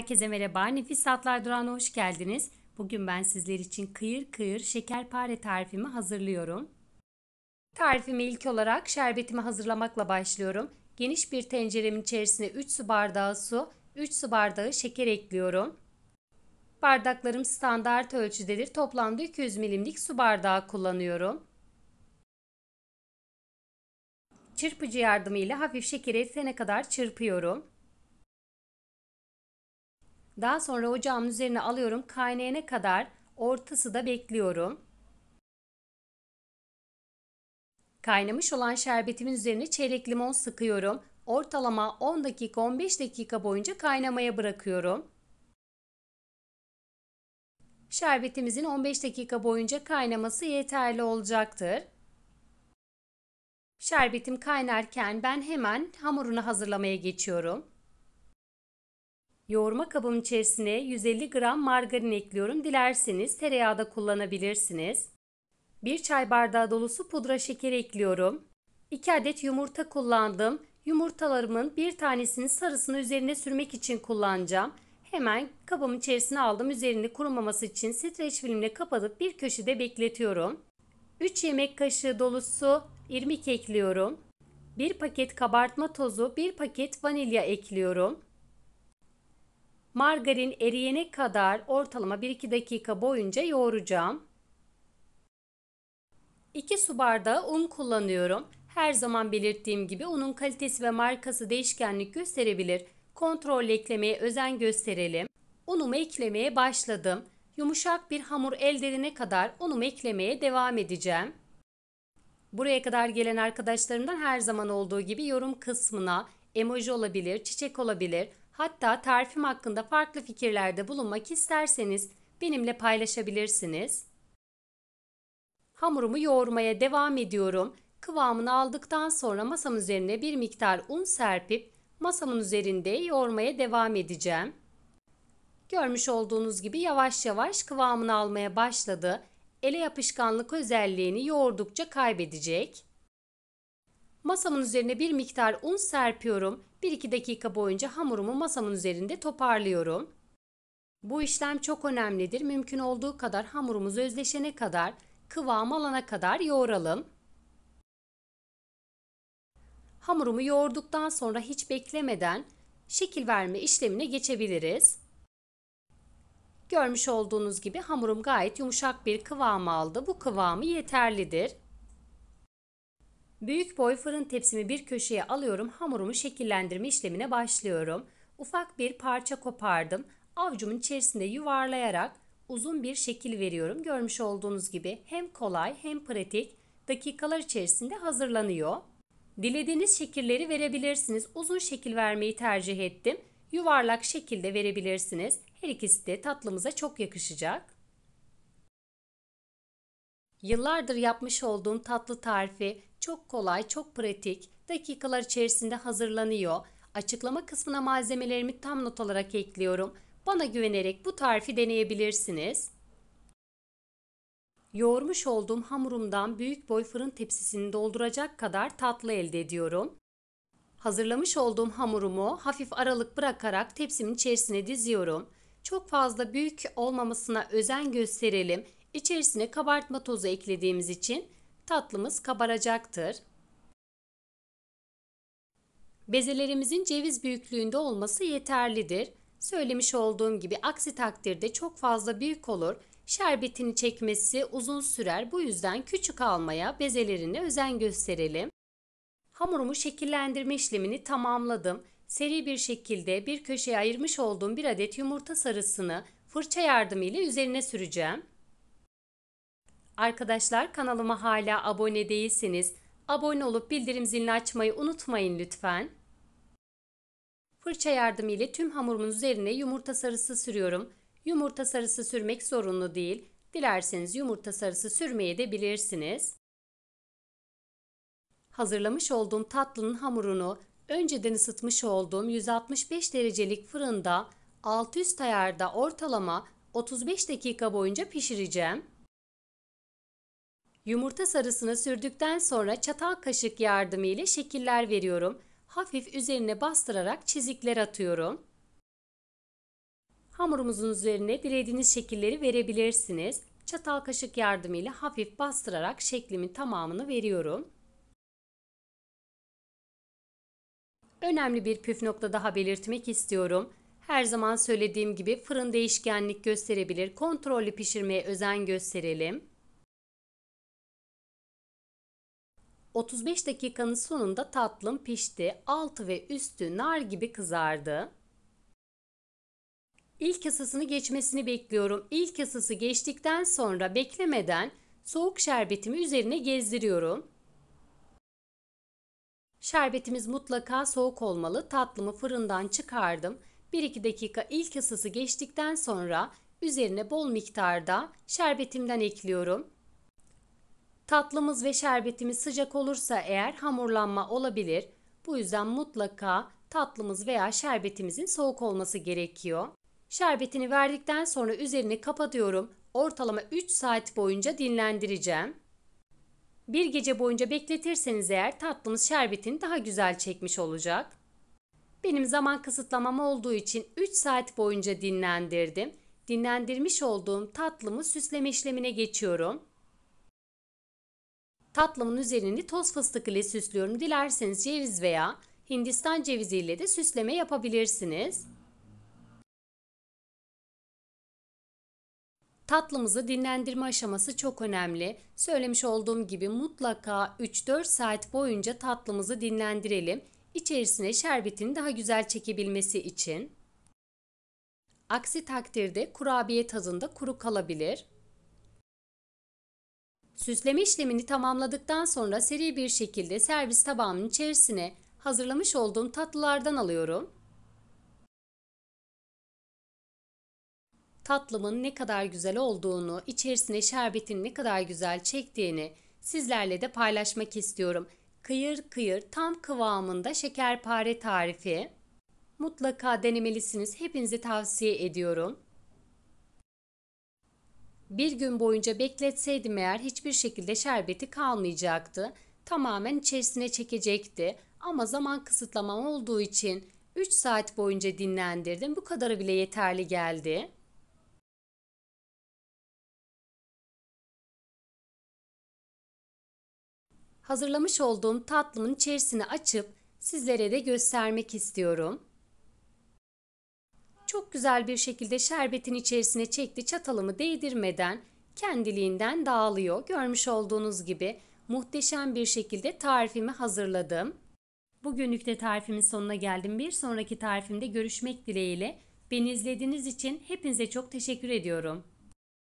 Herkese merhaba. Nefis Tatlar Durağı'na hoş geldiniz. Bugün ben sizler için kıyır kıyır şekerpare tarifimi hazırlıyorum. Tarifimi ilk olarak şerbetimi hazırlamakla başlıyorum. Geniş bir tenceremin içerisine 3 su bardağı su, 3 su bardağı şeker ekliyorum. Bardaklarım standart ölçüdedir. Toplamda 200 milimlik su bardağı kullanıyorum. Çırpıcı yardımıyla hafif şekeri eritene kadar çırpıyorum. Daha sonra ocağımın üzerine alıyorum. Kaynayana kadar ortası da bekliyorum. Kaynamış olan şerbetimin üzerine çeyrek limon sıkıyorum. Ortalama 10 dakika 15 dakika boyunca kaynamaya bırakıyorum. Şerbetimizin 15 dakika boyunca kaynaması yeterli olacaktır. Şerbetim kaynarken ben hemen hamurunu hazırlamaya geçiyorum. Yoğurma kabımın içerisine 150 gram margarin ekliyorum. Dilerseniz tereyağı da kullanabilirsiniz. 1 çay bardağı dolusu pudra şekeri ekliyorum. 2 adet yumurta kullandım. Yumurtalarımın bir tanesini sarısını üzerine sürmek için kullanacağım. Hemen kabımın içerisine aldım. Üzerini kurumaması için streç filmle kapatıp bir köşede bekletiyorum. 3 yemek kaşığı dolusu irmik ekliyorum. 1 paket kabartma tozu, 1 paket vanilya ekliyorum. Margarin eriyene kadar ortalama 1-2 dakika boyunca yoğuracağım. 2 su bardağı un kullanıyorum. Her zaman belirttiğim gibi unun kalitesi ve markası değişkenlik gösterebilir. Kontrol eklemeye özen gösterelim. Unumu eklemeye başladım. Yumuşak bir hamur elde edene kadar unumu eklemeye devam edeceğim. Buraya kadar gelen arkadaşlarımdan her zaman olduğu gibi yorum kısmına emoji olabilir, çiçek olabilir, hatta tarifim hakkında farklı fikirlerde bulunmak isterseniz benimle paylaşabilirsiniz. Hamurumu yoğurmaya devam ediyorum. Kıvamını aldıktan sonra masamın üzerine bir miktar un serpip masamın üzerinde yoğurmaya devam edeceğim. Görmüş olduğunuz gibi yavaş yavaş kıvamını almaya başladı. Ele yapışkanlık özelliğini yoğurdukça kaybedecek. Masamın üzerine bir miktar un serpiyorum 1-2 dakika boyunca hamurumu masamın üzerinde toparlıyorum. Bu işlem çok önemlidir. Mümkün olduğu kadar hamurumuz özleşene kadar, kıvam alana kadar yoğuralım. Hamurumu yoğurduktan sonra hiç beklemeden şekil verme işlemine geçebiliriz. Görmüş olduğunuz gibi hamurum gayet yumuşak bir kıvam aldı. Bu kıvamı yeterlidir. Büyük boy fırın tepsimi bir köşeye alıyorum. Hamurumu şekillendirme işlemine başlıyorum. Ufak bir parça kopardım. Avcumun içerisinde yuvarlayarak uzun bir şekil veriyorum. Görmüş olduğunuz gibi hem kolay hem pratik dakikalar içerisinde hazırlanıyor. Dilediğiniz şekilleri verebilirsiniz. Uzun şekil vermeyi tercih ettim. Yuvarlak şekilde verebilirsiniz. Her ikisi de tatlımıza çok yakışacak. Yıllardır yapmış olduğum tatlı tarifi çok kolay, çok pratik, dakikalar içerisinde hazırlanıyor. Açıklama kısmına malzemelerimi tam not olarak ekliyorum. Bana güvenerek bu tarifi deneyebilirsiniz. Yoğurmuş olduğum hamurumdan büyük boy fırın tepsisini dolduracak kadar tatlı elde ediyorum. Hazırlamış olduğum hamurumu hafif aralık bırakarak tepsimin içerisine diziyorum. Çok fazla büyük olmamasına özen gösterelim. İçerisine kabartma tozu eklediğimiz için tatlımız kabaracaktır. Bezelerimizin ceviz büyüklüğünde olması yeterlidir. Söylemiş olduğum gibi aksi takdirde çok fazla büyük olur. Şerbetini çekmesi uzun sürer. Bu yüzden küçük almaya bezelerine özen gösterelim. Hamurumu şekillendirme işlemini tamamladım. Seri bir şekilde bir köşeye ayırmış olduğum bir adet yumurta sarısını fırça yardımıyla üzerine süreceğim. Arkadaşlar kanalıma hala abone değilseniz abone olup bildirim zilini açmayı unutmayın lütfen. Fırça yardımı ile tüm hamurumun üzerine yumurta sarısı sürüyorum. Yumurta sarısı sürmek zorunlu değil. Dilerseniz yumurta sarısı sürmeye de bilirsiniz. Hazırlamış olduğum tatlının hamurunu önceden ısıtmış olduğum 165 derecelik fırında alt üst ayarda ortalama 35 dakika boyunca pişireceğim. Yumurta sarısını sürdükten sonra çatal kaşık yardımı ile şekiller veriyorum. Hafif üzerine bastırarak çizikler atıyorum. Hamurumuzun üzerine dilediğiniz şekilleri verebilirsiniz. Çatal kaşık yardımıyla hafif bastırarak şeklimin tamamını veriyorum. Önemli bir püf nokta daha belirtmek istiyorum. Her zaman söylediğim gibi fırın değişkenlik gösterebilir. Kontrollü pişirmeye özen gösterelim. 35 dakikanın sonunda tatlım pişti. Altı ve üstü nar gibi kızardı. İlk ısısını geçmesini bekliyorum. İlk ısısı geçtikten sonra beklemeden soğuk şerbetimi üzerine gezdiriyorum. Şerbetimiz mutlaka soğuk olmalı. Tatlımı fırından çıkardım. 1-2 dakika ilk ısısı geçtikten sonra üzerine bol miktarda şerbetimden ekliyorum. Tatlımız ve şerbetimiz sıcak olursa eğer hamurlanma olabilir. Bu yüzden mutlaka tatlımız veya şerbetimizin soğuk olması gerekiyor. Şerbetini verdikten sonra üzerini kapatıyorum. Ortalama 3 saat boyunca dinlendireceğim. Bir gece boyunca bekletirseniz eğer tatlımız şerbetini daha güzel çekmiş olacak. Benim zaman kısıtlamam olduğu için 3 saat boyunca dinlendirdim. Dinlendirmiş olduğum tatlımı süsleme işlemine geçiyorum. Tatlımın üzerini toz fıstık ile süslüyorum. Dilerseniz ceviz veya Hindistan cevizi ile de süsleme yapabilirsiniz. Tatlımızı dinlendirme aşaması çok önemli. Söylemiş olduğum gibi mutlaka 3-4 saat boyunca tatlımızı dinlendirelim. İçerisine şerbetini daha güzel çekebilmesi için. Aksi takdirde kurabiye tadında kuru kalabilir. Süsleme işlemini tamamladıktan sonra seri bir şekilde servis tabağımın içerisine hazırlamış olduğum tatlılardan alıyorum. Tatlımın ne kadar güzel olduğunu, içerisine şerbetin ne kadar güzel çektiğini sizlerle de paylaşmak istiyorum. Kıyır kıyır tam kıvamında şekerpare tarifi. Mutlaka denemelisiniz. Hepinizi tavsiye ediyorum. Bir gün boyunca bekletseydim eğer hiçbir şekilde şerbeti kalmayacaktı. Tamamen içerisine çekecekti ama zaman kısıtlamam olduğu için 3 saat boyunca dinlendirdim. Bu kadarı bile yeterli geldi. Hazırlamış olduğum tatlımın içerisini açıp sizlere de göstermek istiyorum çok güzel bir şekilde şerbetin içerisine çekti çatalımı değdirmeden kendiliğinden dağılıyor. Görmüş olduğunuz gibi muhteşem bir şekilde tarifimi hazırladım. Bugünlük de tarifimin sonuna geldim. Bir sonraki tarifimde görüşmek dileğiyle. Beni izlediğiniz için hepinize çok teşekkür ediyorum.